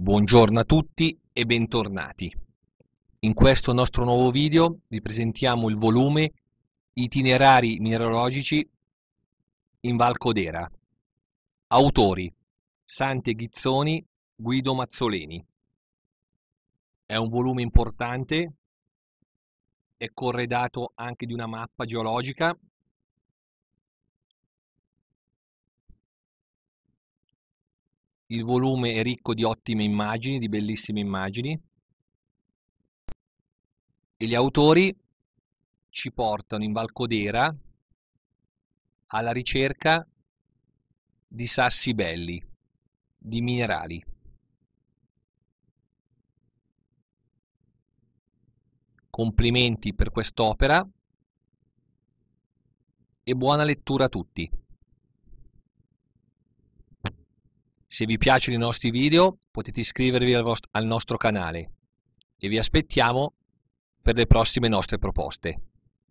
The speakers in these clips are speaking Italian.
Buongiorno a tutti e bentornati. In questo nostro nuovo video vi presentiamo il volume Itinerari mineralogici in Val Codera. Autori Sante Ghizzoni, Guido Mazzoleni. È un volume importante, è corredato anche di una mappa geologica Il volume è ricco di ottime immagini, di bellissime immagini e gli autori ci portano in Valcodera alla ricerca di sassi belli, di minerali. Complimenti per quest'opera e buona lettura a tutti. Se vi piacciono i nostri video potete iscrivervi al, al nostro canale e vi aspettiamo per le prossime nostre proposte.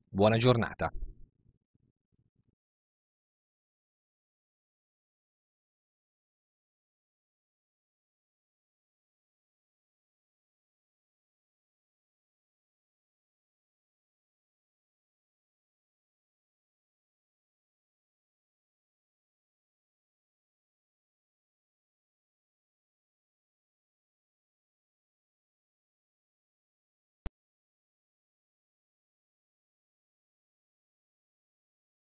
Buona giornata!